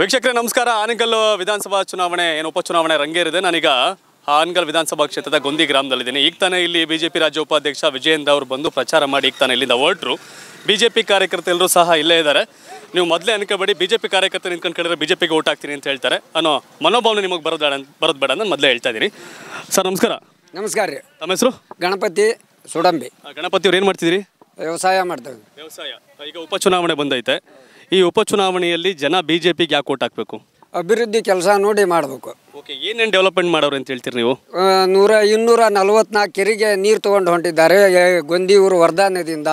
ವೀಕ್ಷಕರೇ ನಮಸ್ಕಾರ ಆನಗಲ್ ವಿಧಾನಸಭಾ ಚುನಾವಣೆ ಏನು ಉಪಚುನಾವಣೆ ರಂಗೇರಿದೆ ನಾನೀಗ ಆನಗಲ್ ವಿಧಾನಸಭಾ ಕ್ಷೇತ್ರದ ಗೊಂದಿ ಗ್ರಾಮದಲ್ಲಿದ್ದೀನಿ ಈಗ ತಾನೇ ಇಲ್ಲಿ ಬಿಜೆಪಿ ರಾಜ್ಯ ಉಪಾಧ್ಯಕ್ಷ ವಿಜಯೇಂದ್ರ ಅವರು ಬಂದು ಪ್ರಚಾರ ಮಾಡಿ ಈಗ ತಾನೇ ಇಲ್ಲಿಂದ ಹೊರಟರು ಬಿಜೆಪಿ ಕಾರ್ಯಕರ್ತರೆಲ್ಲರೂ ಸಹ ಇಲ್ಲೇ ಇದ್ದಾರೆ ನೀವು ಮೊದಲೇ ಅನ್ಕೋಬೇಡಿ ಬಿಜೆಪಿ ಕಾರ್ಯಕರ್ತರು ನಿಂತ್ಕೊಂಡು ಕೇಳಿದ್ರೆ ಬಿಜೆಪಿಗೆ ಓಟ್ ಹಾಕ್ತೀನಿ ಅಂತ ಹೇಳ್ತಾರೆ ಅನ್ನೋ ಮನೋಭಾವನೆ ನಿಮಗೆ ಬರದ ಬರೋದು ಬೇಡ ಅಂತ ಮೊದಲೇ ಹೇಳ್ತಾ ಇದ್ದೀನಿ ಸರ್ ನಮಸ್ಕಾರ ನಮಸ್ಕಾರ ರೀ ತಮ್ಮ ಹೆಸರು ಗಣಪತಿ ಸುಡಂಬಿ ಗಣಪತಿ ಅವ್ರು ಏನು ಮಾಡ್ತಿದ್ದೀರಿ ವ್ಯವಸಾಯ ಮಾಡ್ತೇವೆ ವ್ಯವಸಾಯ ಈಗ ಉಪಚುನಾವಣೆ ಬಂದೈತೆ ಈ ಉಪಚುನಾವಣೆಯಲ್ಲಿ ಜನ ಬಿಜೆಪಿಗೆ ಯಾಕೆ ಓಟ್ ಹಾಕಬೇಕು ಅಭಿವೃದ್ಧಿ ಕೆಲಸ ನೋಡಿ ಮಾಡಬೇಕು ಓಕೆ ಏನೇನು ಡೆವಲಪ್ಮೆಂಟ್ ಮಾಡೋರು ಅಂತ ಹೇಳ್ತೀರಿ ನೀವು ನೂರ ಇನ್ನೂರ ನಲವತ್ನಾಲ್ಕು ಕೆರೆಗೆ ನೀರು ತೊಗೊಂಡು ಹೊಂಟಿದ್ದಾರೆ ಗೊಂದಿ ವರ್ಧಾ ನದಿಯಿಂದ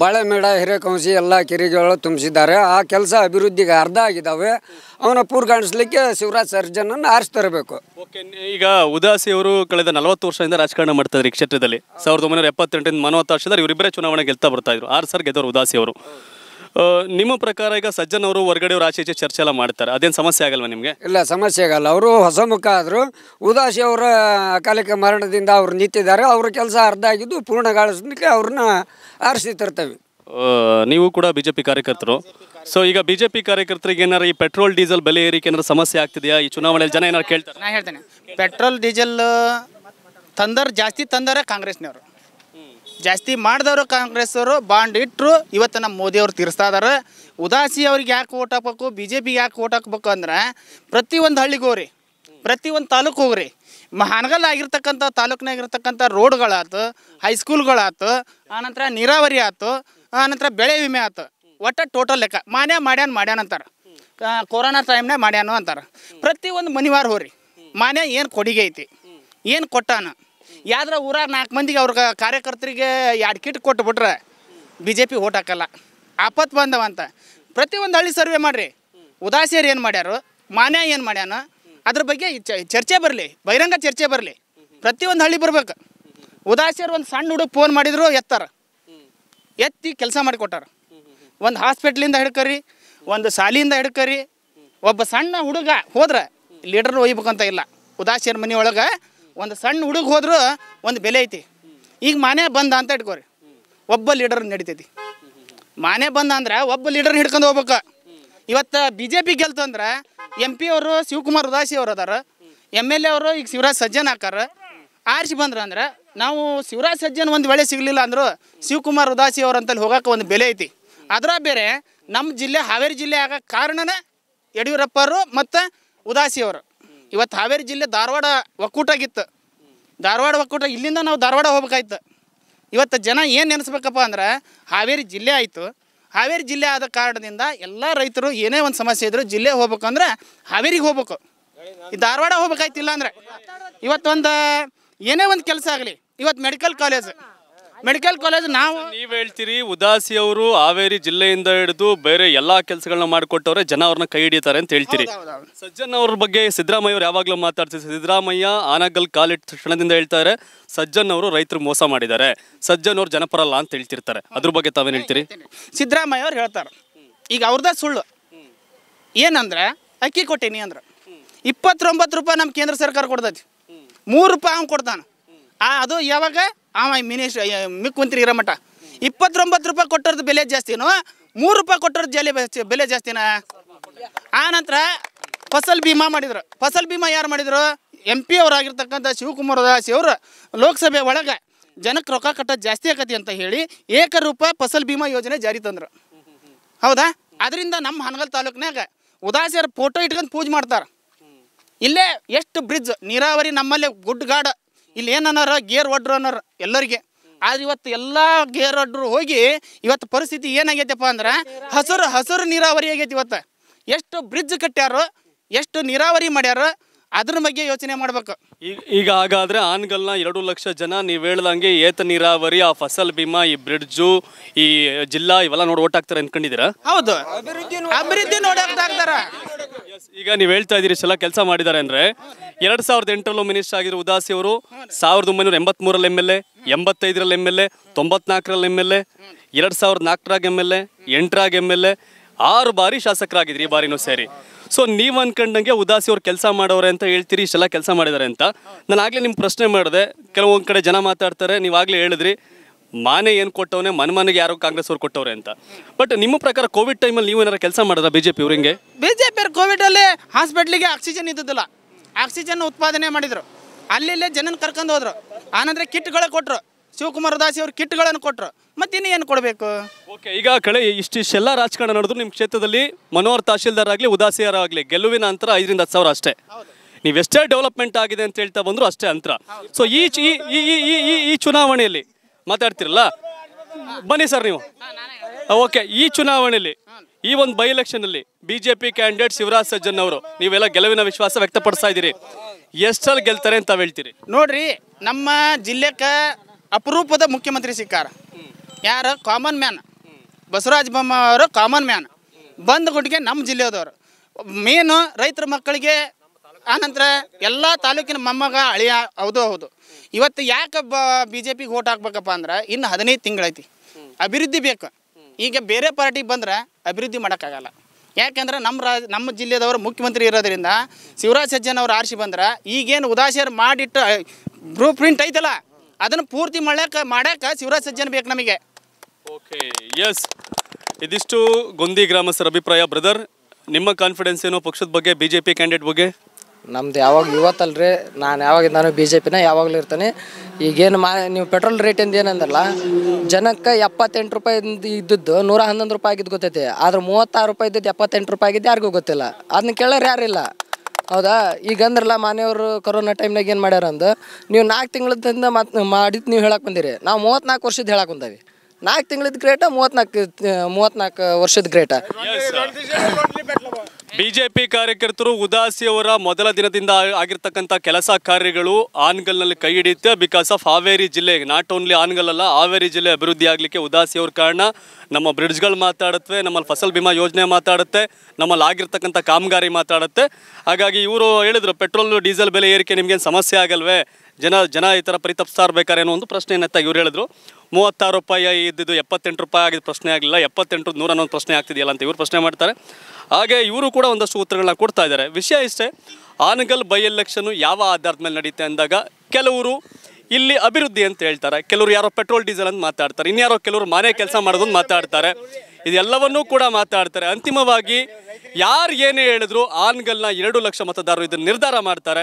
ಬಾಳೆಮೇಡ ಹಿರೇಕೌಸಿ ಎಲ್ಲ ಕೆರೆಗಳು ತುಂಬಿಸಿದ್ದಾರೆ ಆ ಕೆಲಸ ಅಭಿವೃದ್ಧಿಗೆ ಅರ್ಧ ಆಗಿದ್ದಾವೆ ಅವನ ಪೂರ್ಗಾಣಿಸ್ಲಿಕ್ಕೆ ಶಿವರಾಜ್ ಸರ್ಜನನ್ನು ಆರಿಸ್ತರಬೇಕು ಓಕೆ ಈಗ ಉದಾಸಿ ಅವರು ಕಳೆದ ನಲವತ್ತು ವರ್ಷದಿಂದ ರಾಜಕಾರಣ ಮಾಡ್ತಾ ಈ ಕ್ಷೇತ್ರದಲ್ಲಿ ಸಾವಿರದ ಒಂಬೈನೂರ ಎಪ್ಪತ್ತೆಂಟರಿಂದ ಮನವತ್ತು ಇವರಿಬ್ಬರೇ ಚುನಾವಣೆ ಗೆಲ್ತಾ ಬರ್ತಾ ಇದ್ರು ಆರು ಸರ್ ಗೆದ್ದವರು ಉದಾಸಿ ಅವರು ನಿಮ್ಮ ಪ್ರಕಾರ ಈಗ ಸಜ್ಜನ್ ಅವರು ಹೊರಗಡೆ ಅವರು ಆಚೆ ಚರ್ಚೆ ಎಲ್ಲ ಮಾಡ್ತಾರೆ ಅದೇನು ಸಮಸ್ಯೆ ಆಗಲ್ವಾ ನಿಮಗೆ ಇಲ್ಲ ಸಮಸ್ಯೆ ಆಗಲ್ಲ ಅವರು ಹೊಸ ಮುಖ ಆದರು ಉದಾಸಿ ಅವರ ಅಕಾಲಿಕ ಮರಣದಿಂದ ಅವರು ನಿಂತಿದ್ದಾರೆ ಅವ್ರ ಕೆಲಸ ಅರ್ಧ ಆಗಿದ್ದು ಪೂರ್ಣಗೊಳಿಸಲಿಕ್ಕೆ ಅವ್ರನ್ನ ಆರಿಸಿ ತರ್ತವೆ ನೀವು ಕೂಡ ಬಿಜೆಪಿ ಕಾರ್ಯಕರ್ತರು ಸೊ ಈಗ ಬಿಜೆಪಿ ಕಾರ್ಯಕರ್ತರಿಗೆ ಏನಾರು ಈ ಪೆಟ್ರೋಲ್ ಡೀಸೆಲ್ ಬೆಲೆ ಏರಿಕೆ ಏನಾದ್ರು ಸಮಸ್ಯೆ ಆಗ್ತಿದೆಯಾ ಈ ಚುನಾವಣೆಯಲ್ಲಿ ಜನ ಏನಾರು ಕೇಳ್ತಾರೆ ನಾ ಹೇಳ್ತೇನೆ ಪೆಟ್ರೋಲ್ ಡೀಸೆಲ್ ತಂದರ್ ಜಾಸ್ತಿ ತಂದರೆ ಕಾಂಗ್ರೆಸ್ನವರು ಜಾಸ್ತಿ ಮಾಡಿದವರು ಕಾಂಗ್ರೆಸ್ಸವರು ಬಾಂಡ್ ಇಟ್ಟರು ಇವತ್ತು ನಮ್ಮ ಮೋದಿಯವರು ತೀರ್ಸ್ತಾ ಇದಾರೆ ಉದಾಸಿ ಅವ್ರಿಗೆ ಯಾಕೆ ಓಟ್ ಹಾಕ್ಬೇಕು ಬಿ ಜೆ ಪಿಗೆ ಯಾಕೆ ಓಟ್ ಹಾಕ್ಬೇಕು ಅಂದ್ರೆ ಪ್ರತಿಯೊಂದು ಹಳ್ಳಿಗೆ ಹೋಗ್ರಿ ಪ್ರತಿಯೊಂದು ತಾಲೂಕು ಹೋಗ್ರಿ ಮಹಾನಗಲ್ ಆಗಿರ್ತಕ್ಕಂಥ ತಾಲೂಕಿನಾಗಿರ್ತಕ್ಕಂಥ ರೋಡ್ಗಳಾಯ್ತು ಹೈಸ್ಕೂಲ್ಗಳಾಯ್ತು ಆನಂತರ ನೀರಾವರಿ ಆಯ್ತು ಆನಂತರ ಬೆಳೆ ವಿಮೆ ಆಯ್ತು ಒಟ್ಟು ಟೋಟಲ್ ಲೆಕ್ಕ ಮಾನ್ಯ ಮಾಡ್ಯಾನ ಮಾಡ್ಯಾನ ಅಂತಾರೆ ಕೊರೋನಾ ಟೈಮ್ನಾಗ ಮಾಡ್ಯಾನು ಅಂತಾರೆ ಪ್ರತಿಯೊಂದು ಮನಿವಾರ ಹೋರಿ ಮಾನ್ಯ ಏನು ಕೊಡುಗೆ ಐತಿ ಏನು ಕೊಟ್ಟಾನ ಯಾವ್ದ್ರ ಊರ ನಾಲ್ಕು ಮಂದಿಗೆ ಅವ್ರಿಗೆ ಕಾರ್ಯಕರ್ತರಿಗೆ ಎರಡು ಕಿಟ್ ಕೊಟ್ಟುಬಿಟ್ರೆ ಬಿ ಜೆ ಪಿ ಓಟ್ ಹಾಕಲ್ಲ ಆಪತ್ತು ಬಂದವಂತ ಪ್ರತಿಯೊಂದು ಹಳ್ಳಿ ಸರ್ವೆ ಮಾಡಿರಿ ಉದಾಸೀರ್ ಏನು ಮಾಡ್ಯಾರು ಮಾನ್ಯ ಏನು ಮಾಡ್ಯಾನ ಅದ್ರ ಬಗ್ಗೆ ಚರ್ಚೆ ಬರಲಿ ಬಹಿರಂಗ ಚರ್ಚೆ ಬರಲಿ ಪ್ರತಿಯೊಂದು ಹಳ್ಳಿ ಬರ್ಬೇಕು ಉದಾಸಿಯರು ಒಂದು ಸಣ್ಣ ಹುಡುಗ ಫೋನ್ ಮಾಡಿದ್ರು ಎತ್ತಾರ ಎತ್ತಿ ಕೆಲಸ ಮಾಡಿಕೊಟ್ಟಾರ ಒಂದು ಹಾಸ್ಪಿಟ್ಲಿಂದ ಹಿಡ್ಕರಿ ಒಂದು ಶಾಲೆಯಿಂದ ಹಿಡ್ಕರಿ ಒಬ್ಬ ಸಣ್ಣ ಹುಡುಗ ಹೋದ್ರೆ ಲೀಡರ್ ಒಯ್ಬೇಕಂತ ಇಲ್ಲ ಉದಾಸಿಯರ ಮನೆಯೊಳಗೆ ಒಂದು ಸಣ್ಣ ಹುಡುಗ ಹೋದ್ರೂ ಒಂದು ಬೆಲೆ ಐತಿ ಈಗ ಮಾನೆ ಬಂದ ಅಂತ ಇಟ್ಕೋರಿ ಒಬ್ಬ ಲೀಡರ್ ನಡಿತೈತಿ ಮಾನೆ ಬಂದ ಅಂದ್ರೆ ಒಬ್ಬ ಲೀಡರ್ ಹಿಡ್ಕೊಂಡು ಹೋಗ್ಬೇಕು ಇವತ್ತು ಬಿ ಜೆ ಪಿ ಗೆಲ್ತು ಅಂದ್ರೆ ಎಮ್ ಪಿ ಅವರು ಶಿವಕುಮಾರ್ ಉದಾಸಿ ಅವರು ಅದಾರ ಎಮ್ ಎಲ್ ಎ ಅವರು ಈಗ ಶಿವರಾಜ್ ಸಜ್ಜನ್ ಹಾಕಾರ ಆರಿಸಿ ಬಂದ್ರ ಅಂದ್ರೆ ನಾವು ಶಿವರಾಜ್ ಸಜ್ಜನ್ ಒಂದು ವೇಳೆ ಸಿಗಲಿಲ್ಲ ಅಂದರು ಶಿವಕುಮಾರ್ ಉದಾಸಿ ಅಂತಲ್ಲಿ ಹೋಗೋಕೆ ಒಂದು ಬೆಲೆ ಐತಿ ಅದರ ಬೇರೆ ನಮ್ಮ ಜಿಲ್ಲೆ ಹಾವೇರಿ ಜಿಲ್ಲೆ ಆಗ ಕಾರಣನೇ ಯಡಿಯೂರಪ್ಪ ಅವರು ಮತ್ತು ಉದಾಸಿ ಅವರು ಇವತ್ತು ಹಾವೇರಿ ಜಿಲ್ಲೆ ಧಾರವಾಡ ಒಕ್ಕೂಟಗಿತ್ತು ಧಾರವಾಡ ಒಕ್ಕೂಟ ಇಲ್ಲಿಂದ ನಾವು ಧಾರವಾಡ ಹೋಗ್ಬೇಕಾಯ್ತು ಇವತ್ತು ಜನ ಏನು ನೆನೆಸ್ಬೇಕಪ್ಪ ಅಂದ್ರೆ ಹಾವೇರಿ ಜಿಲ್ಲೆ ಆಯಿತು ಹಾವೇರಿ ಜಿಲ್ಲೆ ಆದ ಕಾರಣದಿಂದ ಎಲ್ಲ ರೈತರು ಏನೇ ಒಂದು ಸಮಸ್ಯೆ ಇದ್ದರೂ ಜಿಲ್ಲೆ ಹೋಗ್ಬೇಕು ಅಂದ್ರೆ ಹಾವೇರಿಗೆ ಹೋಗ್ಬೇಕು ಈ ಧಾರವಾಡ ಹೋಗ್ಬೇಕಾಯ್ತಿಲ್ಲ ಅಂದರೆ ಇವತ್ತೊಂದು ಏನೇ ಒಂದು ಕೆಲಸ ಆಗಲಿ ಇವತ್ತು ಮೆಡಿಕಲ್ ಕಾಲೇಜ್ ಮೆಡಿಕಲ್ ಕಾಲೇಜ್ ನಾವು ನೀವು ಹೇಳ್ತೀರಿ ಉದಾಸಿ ಅವರು ಹಾವೇರಿ ಜಿಲ್ಲೆಯಿಂದ ಹಿಡಿದು ಬೇರೆ ಎಲ್ಲಾ ಕೆಲಸಗಳನ್ನ ಮಾಡಿಕೊಟ್ಟವ್ರೆ ಜನ ಅವ್ರನ್ನ ಕೈ ಹಿಡಿತಾರೆ ಅಂತ ಹೇಳ್ತೀರಿ ಸಜ್ಜನ್ ಅವ್ರ ಬಗ್ಗೆ ಸಿದ್ದರಾಮಯ್ಯ ಅವ್ರು ಯಾವಾಗಲೂ ಮಾತಾಡ್ತಾರೆ ಸಿದ್ದರಾಮಯ್ಯ ಆನಗಲ್ ಕಾಲಿಟ್ಟ ಕ್ಷಣದಿಂದ ಹೇಳ್ತಾರೆ ಸಜ್ಜನ್ ಅವರು ರೈತರು ಮೋಸ ಮಾಡಿದ್ದಾರೆ ಸಜ್ಜನ್ ಅವ್ರು ಜನಪರಲ್ಲ ಅಂತ ಹೇಳ್ತಿರ್ತಾರೆ ಅದ್ರ ಬಗ್ಗೆ ತಾವೇನು ಹೇಳ್ತೀರಿ ಸಿದ್ದರಾಮಯ್ಯ ಅವ್ರು ಹೇಳ್ತಾರೆ ಈಗ ಅವ್ರದ ಸುಳ್ಳು ಏನಂದ್ರೆ ಅಕ್ಕಿ ಕೊಟ್ಟಿನಿ ಅಂದ್ರೆ ಇಪ್ಪತ್ತೊಂಬತ್ತು ರೂಪಾಯಿ ನಮ್ಮ ಕೇಂದ್ರ ಸರ್ಕಾರ ಕೊಡ್ತೈತಿ ಮೂರು ರೂಪಾಯಿ ಅವ್ನು ಕೊಡ್ತಾನೆ ಅದು ಯಾವಾಗ ಅವ ಮಿನಿಸ್ ಮುಖ್ಯಮಂತ್ರಿ ಇರೋ ಮಠ ಇಪ್ಪತ್ತೊಂಬತ್ತು ರೂಪಾಯಿ ಕೊಟ್ಟರದ್ದು ಬೆಲೆ ಜಾಸ್ತಿನೋ ಮೂರು ರೂಪಾಯಿ ಕೊಟ್ಟರದ್ದು ಬೆಲೆ ಬೆಲೆ ಜಾಸ್ತಿನಾ ಆ ನಂತರ ಫಸಲ್ ಭೀಮಾ ಮಾಡಿದ್ರು ಫಸಲ್ ಭೀಮಾ ಯಾರು ಮಾಡಿದರು ಎಂ ಪಿ ಅವರಾಗಿರ್ತಕ್ಕಂಥ ಶಿವಕುಮಾರ್ ದಾಸ್ ಅವರು ಲೋಕಸಭೆ ಒಳಗೆ ಜನಕ್ಕೆ ರೊಕ್ಕ ಕಟ್ಟೋದು ಜಾಸ್ತಿ ಆಗತಿ ಅಂತ ಹೇಳಿ ಏಕರೂಪ ಫಸಲ್ ಭೀಮಾ ಯೋಜನೆ ಜಾರಿ ತಂದರು ಹೌದಾ ಅದರಿಂದ ನಮ್ಮ ಹನಗಲ್ ತಾಲೂಕಿನಾಗ ಉದಾಸಿಯರ ಫೋಟೋ ಇಟ್ಕೊಂಡು ಪೂಜೆ ಮಾಡ್ತಾರೆ ಇಲ್ಲೇ ಎಷ್ಟು ಬ್ರಿಡ್ಜ್ ನೀರಾವರಿ ನಮ್ಮಲ್ಲೇ ಗುಡ್ಡಗಾಡು ಇಲ್ಲಿ ಏನನ್ನಾರ ಗೇರ್ ಒಡ್ರು ಅನ್ನೋರು ಎಲ್ಲರಿಗೆ ಆದ್ರೆ ಇವತ್ತು ಎಲ್ಲ ಗೇರ್ ಒಡ್ರು ಹೋಗಿ ಇವತ್ತು ಪರಿಸ್ಥಿತಿ ಏನಾಗೈತಪ್ಪ ಅಂದ್ರೆ ಹಸಿರು ಹಸಿರು ನೀರಾವರಿ ಆಗೈತಿ ಇವತ್ತು ಎಷ್ಟು ಬ್ರಿಡ್ಜ್ ಕಟ್ಟ್ಯಾರು ಎಷ್ಟು ನೀರಾವರಿ ಮಾಡ್ಯಾರ ಅದ್ರ ಬಗ್ಗೆ ಯೋಚನೆ ಮಾಡ್ಬೇಕು ಈಗ ಈಗ ಹಾಗಾದ್ರೆ ಆನ್ಗಲ್ನ ಎರಡು ಲಕ್ಷ ಜನ ನೀವು ಹೇಳ್ದಂಗೆ ಏತ ನೀರಾವರಿ ಆ ಫಸಲ್ ಬಿಮಾ ಈ ಬ್ರಿಡ್ಜು ಈ ಜಿಲ್ಲಾ ಇವೆಲ್ಲ ನೋಡಿ ಓಟಾಕ್ತಾರೆ ಅನ್ಕೊಂಡಿದ್ದೀರಾ ಹೌದು ಅಭಿವೃದ್ಧಿ ನೋಡಿ ಆಗ್ತಾರ ಈಗ ನೀವು ಹೇಳ್ತಾ ಇದ್ದೀರಿ ಇಷ್ಟೆಲ್ಲ ಕೆಲಸ ಮಾಡಿದ್ದಾರೆ ಅಂದ್ರೆ ಎರಡು ಸಾವಿರದ ಎಂಟರಲ್ಲೂ ಮಿನಿಸ್ಟರ್ ಆಗಿರೋ ಉದಾಸಿ ಅವರು ಸಾವಿರದ ಒಂಬೈನೂರ ಮೂರಲ್ಲಿ ಎಮ್ ಎಲ್ ಎ ಎಂಬತ್ತೈದರಲ್ಲಿ ಎಮ್ ಎಲ್ ಎ ತೊಂಬತ್ನಾಲ್ಕರಲ್ಲಿ ಎಮ್ ಎಲ್ ಎ ಎರಡು ಸಾವಿರದ ನಾಲ್ಕರಾಗ ಎಮ್ ಎಲ್ ಎ ಎಂಟರಾಗ ಎಮ್ ಎಲ್ ಎ ಆರು ಬಾರಿ ಶಾಸಕರಾಗಿದ್ರಿ ಈ ಬಾರಿನೂ ಸೇರಿ ಸೊ ನೀವು ಅನ್ಕೊಂಡಂಗೆ ಉದಾಸಿ ಅವ್ರು ಕೆಲಸ ಮಾಡೋರೆ ಅಂತ ಹೇಳ್ತೀರಿ ಇಷ್ಟೆಲ್ಲ ಕೆಲಸ ಮಾಡಿದ್ದಾರೆ ಅಂತ ನಾನು ಆಗಲೇ ನಿಮ್ಮ ಪ್ರಶ್ನೆ ಮಾಡಿದೆ ಕೆಲವೊಂದು ಕಡೆ ಜನ ಮಾತಾಡ್ತಾರೆ ನೀವಾಗಲೇ ಹೇಳಿದ್ರಿ ಮಾನೆ ಏನು ಕೊಟ್ಟವನೇ ಮನೆ ಮನೆಗೆ ಯಾರು ಕಾಂಗ್ರೆಸ್ ಅವ್ರು ಕೊಟ್ಟವ್ರೆ ಅಂತ ಬಟ್ ನಿಮ್ಮ ಪ್ರಕಾರ ಕೋವಿಡ್ ಟೈಮಲ್ಲಿ ನೀವು ಏನಾರು ಕೆಲಸ ಮಾಡಿದ್ರ ಬಿ ಜೆ ಪಿ ಅವ್ರಿಗೆ ಬಿ ಜೆ ಪಿ ಕೋವಿಡಲ್ಲಿ ಹಾಸ್ಪಿಟ್ಲಿಗೆ ಆಕ್ಸಿಜನ್ ಇದ್ದಿದ್ದಿಲ್ಲ ಆಕ್ಸಿಜನ್ ಉತ್ಪಾದನೆ ಮಾಡಿದರು ಅಲ್ಲಿಲ್ಲೇ ಜನನ ಕರ್ಕೊಂಡು ಹೋದ್ರು ಆನಂತರ ಕಿಟ್ಗಳೇ ಕೊಟ್ಟರು ಶಿವಕುಮಾರ ದಾಸಿ ಅವರು ಕಿಟ್ಗಳನ್ನು ಕೊಟ್ಟರು ಮತ್ತೆ ಏನು ಕೊಡಬೇಕು ಓಕೆ ಈಗ ಕಳೆ ಇಷ್ಟಿಷ್ಟೆಲ್ಲ ರಾಜಕಾರಣ ನಡೆದ್ರು ನಿಮ್ಮ ಕ್ಷೇತ್ರದಲ್ಲಿ ಮನೋಹರ್ ತಹಶೀಲ್ದಾರ್ ಆಗಲಿ ಆಗಲಿ ಗೆಲುವಿನ ಅಂತರ ಐದರಿಂದ ಹತ್ತು ಸಾವಿರ ಅಷ್ಟೇ ಎಷ್ಟೇ ಡೆವಲಪ್ಮೆಂಟ್ ಆಗಿದೆ ಅಂತ ಹೇಳ್ತಾ ಬಂದ್ರು ಅಷ್ಟೇ ಅಂತರ ಸೊ ಈ ಚುನಾವಣೆಯಲ್ಲಿ ಮಾತಾಡ್ತಿರಲ್ಲ ಬನ್ನಿ ಸರ್ ನೀವು ಓಕೆ ಈ ಚುನಾವಣೆಯಲ್ಲಿ ಈ ಒಂದು ಬೈ ಎಲೆಕ್ಷನ್ ಅಲ್ಲಿ ಬಿಜೆಪಿ ಕ್ಯಾಂಡಿಡೇಟ್ ಶಿವರಾಜ್ ಸಜ್ಜನ್ ಅವರು ನೀವೆಲ್ಲ ಗೆಲುವಿನ ವಿಶ್ವಾಸ ವ್ಯಕ್ತಪಡಿಸ್ತಾ ಇದ್ದೀರಿ ಎಷ್ಟಲ್ಲಿ ಗೆಲ್ತಾರೆ ಅಂತ ಹೇಳ್ತೀರಿ ನೋಡ್ರಿ ನಮ್ಮ ಜಿಲ್ಲೆಕ ಅಪರೂಪದ ಮುಖ್ಯಮಂತ್ರಿ ಸಿಕ್ಕಾರ ಯಾರು ಕಾಮನ್ ಮ್ಯಾನ್ ಬಸವರಾಜ ಬೊಮ್ಮ ಅವರು ಕಾಮನ್ ಮ್ಯಾನ್ ಬಂದ ಗುಡ್ಗೆ ನಮ್ಮ ಜಿಲ್ಲೆಯವರು ಮೇನು ರೈತರ ಮಕ್ಕಳಿಗೆ ಆನಂತರ ಎಲ್ಲ ತಾಲೂಕಿನ ಮೊಮ್ಮಗ ಅಳಿಯ ಹೌದು ಹೌದು ಇವತ್ತು ಯಾಕೆ ಬ ಬಿ ಜೆ ಪಿಗೆ ಓಟ್ ಹಾಕ್ಬೇಕಪ್ಪ ಅಂದ್ರೆ ಇನ್ನು ಹದಿನೈದು ತಿಂಗಳೈತಿ ಅಭಿವೃದ್ಧಿ ಬೇಕು ಈಗ ಬೇರೆ ಪಾರ್ಟಿಗೆ ಬಂದರೆ ಅಭಿವೃದ್ಧಿ ಮಾಡೋಕ್ಕಾಗಲ್ಲ ಯಾಕೆಂದ್ರೆ ನಮ್ಮ ರಾಜ್ ನಮ್ಮ ಜಿಲ್ಲೆದವರು ಮುಖ್ಯಮಂತ್ರಿ ಇರೋದ್ರಿಂದ ಶಿವರಾಜ್ ಸಜ್ಜನ್ ಅವ್ರು ಆರಿಸಿ ಬಂದ್ರೆ ಈಗೇನು ಉದಾಸೀನ ಮಾಡಿಟ್ಟು ಬ್ರೂ ಪ್ರಿಂಟ್ ಐತಲ್ಲ ಅದನ್ನು ಪೂರ್ತಿ ಮಾಡಕ್ಕೆ ಮಾಡ್ಯಾಕ ಶಿವರಾಜ್ ಸಜ್ಜನ್ ಬೇಕು ನಮಗೆ ಓಕೆ ಎಸ್ ಇದಿಷ್ಟು ಗೊಂದಿ ಗ್ರಾಮಸ್ಥರ ಅಭಿಪ್ರಾಯ ಬ್ರದರ್ ನಿಮ್ಮ ಕಾನ್ಫಿಡೆನ್ಸ್ ಏನು ಪಕ್ಷದ ಬಗ್ಗೆ ಬಿ ಜೆ ಪಿ ಕ್ಯಾಂಡಿಡೇಟ್ ಬಗ್ಗೆ ನಮ್ದು ಯಾವಾಗ ಇವತ್ತಲ್ರಿ ನಾನು ಯಾವಾಗ ನಾನು ಬಿ ಜೆ ಪಿನ ಯಾವಾಗಲೂ ಇರ್ತೇನೆ ಈಗೇನು ಮಾ ನೀವು ಪೆಟ್ರೋಲ್ ರೇಟ್ ಇಂದ ಏನಂದ್ರಲ್ಲ ಜನಕ್ಕೆ ಎಪ್ಪತ್ತೆಂಟು ರೂಪಾಯಿ ಇದ್ದದ್ದು ನೂರ ಹನ್ನೊಂದು ರೂಪಾಯಿ ಆಗಿದ್ದು ಗೊತ್ತೈತಿ ಆದ್ರೆ ಮೂವತ್ತಾರು ರೂಪಾಯಿ ಇದ್ದದ್ದು ಎಪ್ಪತ್ತೆಂಟು ರೂಪಾಯಿ ಆಗಿದ್ದು ಯಾರಿಗೂ ಗೊತ್ತಿಲ್ಲ ಅದನ್ನ ಕೇಳೋರು ಯಾರಿಲ್ಲ ಹೌದಾ ಈಗ ಅಂದ್ರಲ್ಲ ಮನೆಯವರು ಕೊರೋನಾ ಟೈಮ್ನಾಗ ಏನು ಮಾಡ್ಯಾರ ಅಂದು ನೀವು ನಾಲ್ಕು ತಿಂಗಳಿಂದ ಮತ್ತು ಮಾಡಿದ್ದು ನೀವು ಹೇಳಕ್ಕೆ ಬಂದಿರಿ ನಾವು ಮೂವತ್ತ್ನಾಲ್ಕು ವರ್ಷದ್ದು ಹೇಳಕ್ಕೆ ಬಂದವಿ ನಾಲ್ಕು ತಿಂಗಳಿದ್ದು ಗ್ರೇಟ ಮೂವತ್ತ್ನಾಲ್ಕು ಮೂವತ್ತ್ನಾಲ್ಕು ವರ್ಷದ ಗ್ರೇಟ ಬಿಜೆಪಿ ಕಾರ್ಯಕರ್ತರು ಉದಾಸಿಯವರ ಮೊದಲ ದಿನದಿಂದ ಆಗಿರ್ತಕ್ಕಂಥ ಕೆಲಸ ಕಾರ್ಯಗಳು ಆನ್ಗಲ್ನಲ್ಲಿ ಕೈ ಹಿಡಿಯುತ್ತೆ ಬಿಕಾಸ್ ಆಫ್ ಹಾವೇರಿ ಜಿಲ್ಲೆ ನಾಟ್ ಓನ್ಲಿ ಆನ್ಗಲ್ ಅಲ್ಲ ಹಾವೇರಿ ಜಿಲ್ಲೆ ಅಭಿವೃದ್ಧಿ ಆಗಲಿಕ್ಕೆ ಉದಾಸಿಯವ್ರ ಕಾರಣ ನಮ್ಮ ಬ್ರಿಡ್ಜ್ಗಳು ಮಾತಾಡುತ್ತವೆ ನಮ್ಮಲ್ಲಿ ಫಸಲ್ ಬಿಮಾ ಯೋಜನೆ ಮಾತಾಡುತ್ತೆ ನಮ್ಮಲ್ಲಿ ಆಗಿರ್ತಕ್ಕಂಥ ಕಾಮಗಾರಿ ಮಾತಾಡುತ್ತೆ ಹಾಗಾಗಿ ಇವರು ಹೇಳಿದ್ರು ಪೆಟ್ರೋಲು ಡೀಸೆಲ್ ಬೆಲೆ ಏರಿಕೆ ನಿಮಗೇನು ಸಮಸ್ಯೆ ಆಗಲ್ವೇ ಜನ ಜನ ಈ ಥರ ಪರಿತಪಿಸ್ತಾ ಇರ್ಬೇಕಾರೆ ಅನ್ನೋ ಒಂದು ಪ್ರಶ್ನೆ ಏನತ್ತ ಇವ್ರು ಹೇಳಿದ್ರು ಮೂವತ್ತಾರು ರೂಪಾಯಿ ಇದ್ದಿದ್ದು ಎಪ್ಪತ್ತೆಂಟು ರೂಪಾಯಿ ಆಗಿದ್ದು ಪ್ರಶ್ನೆ ಆಗಲಿಲ್ಲ ಎಪ್ಪತ್ತೆಂಟು ನೂರ ಒಂದು ಪ್ರಶ್ನೆ ಆಗ್ತಿದೆಯಲ್ಲ ಅಂತ ಇವರು ಪ್ರಶ್ನೆ ಮಾಡ್ತಾರೆ ಹಾಗೆ ಇವರು ಕೂಡ ಒಂದಷ್ಟು ಉತ್ತರಗಳನ್ನ ಕೊಡ್ತಾ ಇದ್ದಾರೆ ವಿಷಯ ಇಷ್ಟೇ ಆನಗಲ್ ಬೈ ಎಲೆಕ್ಷನ್ನು ಯಾವ ಆಧಾರದ ಮೇಲೆ ನಡೀತೆ ಅಂದಾಗ ಕೆಲವರು ಇಲ್ಲಿ ಅಭಿವೃದ್ಧಿ ಅಂತ ಹೇಳ್ತಾರೆ ಕೆಲವರು ಯಾರೋ ಪೆಟ್ರೋಲ್ ಡೀಸೆಲ್ ಅಂತ ಮಾತಾಡ್ತಾರೆ ಇನ್ಯಾರೋ ಕೆಲವರು ಮನೆ ಕೆಲಸ ಮಾಡೋದು ಮಾತಾಡ್ತಾರೆ ಇದೆಲ್ಲವನ್ನೂ ಕೂಡ ಮಾತಾಡ್ತಾರೆ ಅಂತಿಮವಾಗಿ ಯಾರು ಏನೇ ಹೇಳಿದ್ರು ಆನ್ಗಲ್ನ ಎರಡು ಲಕ್ಷ ಮತದಾರರು ಇದನ್ನು ನಿರ್ಧಾರ ಮಾಡ್ತಾರೆ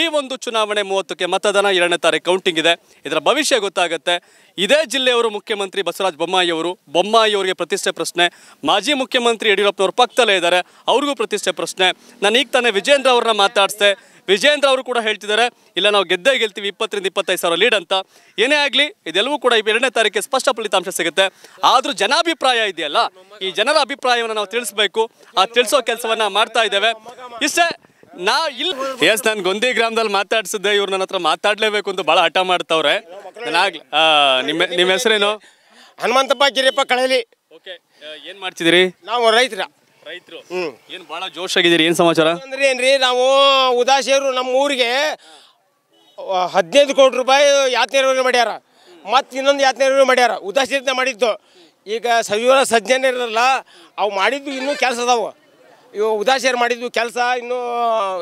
ಈ ಒಂದು ಚುನಾವಣೆ ಮೂವತ್ತಕ್ಕೆ ಮತದಾನ ಎರಡನೇ ತಾರೀಕು ಕೌಂಟಿಂಗ್ ಇದೆ ಇದರ ಭವಿಷ್ಯ ಗೊತ್ತಾಗುತ್ತೆ ಇದೇ ಜಿಲ್ಲೆಯವರು ಮುಖ್ಯಮಂತ್ರಿ ಬಸವರಾಜ ಬೊಮ್ಮಾಯಿಯವರು ಅವರು ಬೊಮ್ಮಾಯಿ ಅವರಿಗೆ ಪ್ರತಿಷ್ಠೆ ಪ್ರಶ್ನೆ ಮಾಜಿ ಮುಖ್ಯಮಂತ್ರಿ ಯಡಿಯೂರಪ್ಪನವರು ಪಕ್ಕದಲ್ಲೇ ಇದ್ದಾರೆ ಅವ್ರಿಗೂ ಪ್ರತಿಷ್ಠೆ ಪ್ರಶ್ನೆ ನಾನು ಈಗ ತಾನೇ ವಿಜೇಂದ್ರ ಅವ್ರನ್ನ ಮಾತಾಡಿಸ್ದೆ ವಿಜೇಂದ್ರ ಅವರು ಕೂಡ ಹೇಳ್ತಿದ್ದಾರೆ ಇಲ್ಲ ನಾವು ಗೆದ್ದೇ ಗೆಲ್ತೀವಿ ಇಪ್ಪತ್ತರಿಂದ ಇಪ್ಪತ್ತೈದು ಸಾವಿರ ಲೀಡ್ ಅಂತ ಏನೇ ಆಗಲಿ ಇದೆಲ್ಲವೂ ಕೂಡ ಎರಡನೇ ತಾರೀಕಿಗೆ ಸ್ಪಷ್ಟ ಫಲಿತಾಂಶ ಸಿಗುತ್ತೆ ಆದರೂ ಜನಾಭಿಪ್ರಾಯ ಇದೆಯಲ್ಲ ಈ ಜನರ ಅಭಿಪ್ರಾಯವನ್ನು ನಾವು ತಿಳಿಸಬೇಕು ಆ ತಿಳಿಸೋ ಕೆಲಸವನ್ನು ಮಾಡ್ತಾ ಇದ್ದೇವೆ ಇಷ್ಟೇ ನಾ ಇಲ್ಲ ಎಸ್ ನಾನು ಗೊಂದಿ ಗ್ರಾಮದಲ್ಲಿ ಮಾತಾಡ್ಸಿದ್ದೆ ಇವ್ರು ನನ್ನ ಹತ್ರ ಮಾತಾಡ್ಲೇಬೇಕು ಅಂತ ಭಾಳ ಹಠ ಮಾಡ್ತಾವ್ರೆ ನಿಮ್ಮ ನಿಮ್ಮ ಹೆಸರೇನು ಹನುಮಂತಪ್ಪ ಗಿರಿಯಪ್ಪ ಕಳಲಿ ಓಕೆ ಏನು ನಾವು ರೈತರ ರೈತರು ಏನು ಜೋಶ್ ಏನು ಸಮಾಚಾರ ಅಂದ್ರೆ ಏನ್ರಿ ನಾವು ಉದಾಸಿಯರು ನಮ್ಮ ಊರಿಗೆ ಹದಿನೈದು ಕೋಟಿ ರೂಪಾಯಿ ಯಾತ್ನೆ ಮಾಡ್ಯಾರ ಮತ್ತು ಇನ್ನೊಂದು ಯಾತ್ನೆ ಮಾಡ್ಯಾರ ಉದಾಸೀನ ಮಾಡಿದ್ದು ಈಗ ಸವಿವರ ಸಜ್ಜನ ಇರಲ್ಲ ಅವು ಮಾಡಿದ್ದು ಇನ್ನೂ ಕೆಲಸ ಅದಾವ ಇವು ಉದಾಸೀನ ಮಾಡಿದ್ದು ಕೆಲಸ ಇನ್ನೂ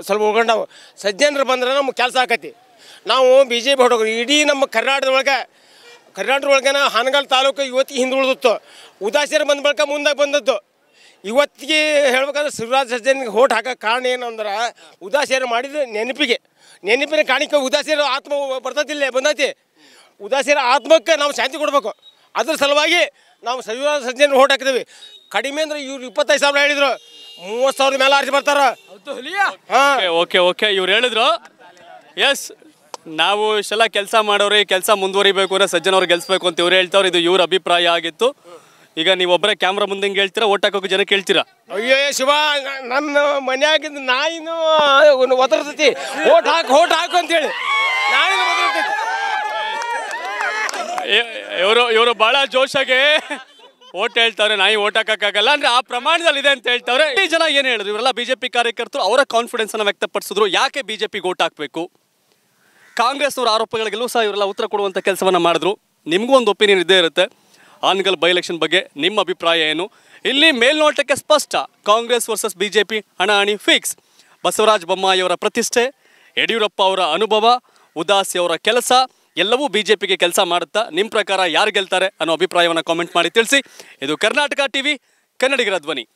ಸ್ವಲ್ಪ ಉಳ್ಕೊಂಡವು ಸಜ್ಜನರು ಬಂದ್ರೆ ನಮ್ಗೆ ಕೆಲಸ ಆಕತಿ ನಾವು ಬಿ ಜೆ ಪಿ ಹೊಡೋಗ್ರಿ ಇಡೀ ನಮ್ಮ ಕರ್ನಾಟಕದೊಳಗೆ ಕರ್ನಾಟಕದೊಳಗನ ಹಾನಗಲ್ ತಾಲೂಕು ಇವತ್ತಿಗೆ ಹಿಂದುಳಿದಿತ್ತು ಉದಾಸೀನ ಬಂದ ಬಳಿಕ ಮುಂದೆ ಬಂದದ್ದು ಇವತ್ತಿಗೆ ಹೇಳ್ಬೇಕಂದ್ರೆ ಶಿವರಾಜ್ ಸಜ್ಜನಿಗೆ ಹೋಟ್ ಹಾಕೋ ಕಾರಣ ಏನು ಅಂದ್ರೆ ಉದಾಸೀನ ಮಾಡಿದ ನೆನಪಿಗೆ ನೆನಪಿನ ಕಾಣಿಕೆ ಉದಾಸೀನ ಆತ್ಮ ಬರ್ತದಿಲ್ಲ ಬಂದೈತಿ ಉದಾಸೀನ ಆತ್ಮಕ್ಕೆ ನಾವು ಶಾಂತಿ ಕೊಡಬೇಕು ಅದ್ರ ಸಲುವಾಗಿ ನಾವು ಶಿವರಾಜ್ ಸಜ್ಜನ ಹೋಟ್ ಹಾಕಿದ್ವಿ ಕಡಿಮೆ ಅಂದ್ರೆ ಇವ್ರು ಇಪ್ಪತ್ತೈದು ಸಾವಿರ ಹೇಳಿದರು ಮೂವತ್ತು ಸಾವಿರ ಮೇಲೆ ಆರಿಸಿ ಬರ್ತಾರ ಓಕೆ ಓಕೆ ಇವ್ರು ಹೇಳಿದ್ರು ಎಸ್ ನಾವು ಇಷ್ಟೆಲ್ಲ ಕೆಲಸ ಮಾಡೋರಿ ಕೆಲಸ ಮುಂದುವರಿಬೇಕು ಅಂದ್ರೆ ಸಜ್ಜನ ಅವ್ರು ಗೆಲ್ಸ್ಬೇಕು ಅಂತ ಇವ್ರು ಹೇಳ್ತಾವ್ರು ಇದು ಇವ್ರ ಅಭಿಪ್ರಾಯ ಆಗಿತ್ತು ಈಗ ನೀವು ಒಬ್ಬರೇ ಕ್ಯಾಮ್ರಾ ಮುಂದೆ ಹಿಂಗೆ ಹೇಳ್ತೀರಾ ಓಟಾಕೋಕೆ ಜನ ಕೇಳ್ತೀರಾ ಅಯ್ಯೋ ಶಿವ ನನ್ನ ಮನ್ಯಾಗಿಂದ ನಾಯಿನೂ ಒದರ್ತೈತಿ ಓಟ್ ಹಾಕು ಓಟ್ ಹಾಕು ಅಂತೇಳಿ ಹೇಳಿ ಇವರು ಇವರು ಭಾಳ ಜೋಶಾಗೆ ಓಟ್ ಹೇಳ್ತಾರೆ ನಾಯಿ ಓಟ್ ಹಾಕಕ್ಕಾಗಲ್ಲ ಅಂದ್ರೆ ಆ ಪ್ರಮಾಣದಲ್ಲಿ ಇದೆ ಅಂತ ಹೇಳ್ತಾರೆ ಈ ಜನ ಏನು ಹೇಳಿದ್ರು ಇವರೆಲ್ಲ ಬಿಜೆಪಿ ಕಾರ್ಯಕರ್ತರು ಅವರ ಕಾನ್ಫಿಡೆನ್ಸ್ ಅನ್ನ ವ್ಯಕ್ತಪಡಿಸಿದ್ರು ಯಾಕೆ ಬಿಜೆಪಿಗೆ ಓಟ್ ಹಾಕಬೇಕು ಕಾಂಗ್ರೆಸ್ ಅವರ ಆರೋಪಗಳಿಗೆಲ್ಲೂ ಸಹ ಇವರೆಲ್ಲ ಉತ್ತರ ಕೊಡುವಂಥ ಕೆಲಸವನ್ನು ಮಾಡಿದ್ರು ನಿಮಗೂ ಒಂದು ಒಪಿನಿಯನ್ ಇದೇ ಇರುತ್ತೆ ಆನ್ಗಲ್ ಬೈ ಎಲೆಕ್ಷನ್ ಬಗ್ಗೆ ನಿಮ್ಮ ಅಭಿಪ್ರಾಯ ಏನು ಇಲ್ಲಿ ಮೇಲ್ನೋಟಕ್ಕೆ ಸ್ಪಷ್ಟ ಕಾಂಗ್ರೆಸ್ ವರ್ಸಸ್ ಬಿಜೆಪಿ ಹಣಿ ಫಿಕ್ಸ್ ಬಸವರಾಜ ಬೊಮ್ಮಾಯಿಯವರ ಪ್ರತಿಷ್ಠೆ ಯಡಿಯೂರಪ್ಪ ಅವರ ಅನುಭವ ಉದಾಸಿ ಅವರ ಕೆಲಸ ಎಲ್ಲವೂ ಬಿಜೆಪಿಗೆ ಕೆಲಸ ಮಾಡುತ್ತಾ ನಿಮ್ಮ ಪ್ರಕಾರ ಯಾರು ಗೆಲ್ತಾರೆ ಅನ್ನೋ ಅಭಿಪ್ರಾಯವನ್ನು ಕಾಮೆಂಟ್ ಮಾಡಿ ತಿಳಿಸಿ ಇದು ಕರ್ನಾಟಕ ಟಿವಿ ಕನ್ನಡಿಗರ ಧ್ವನಿ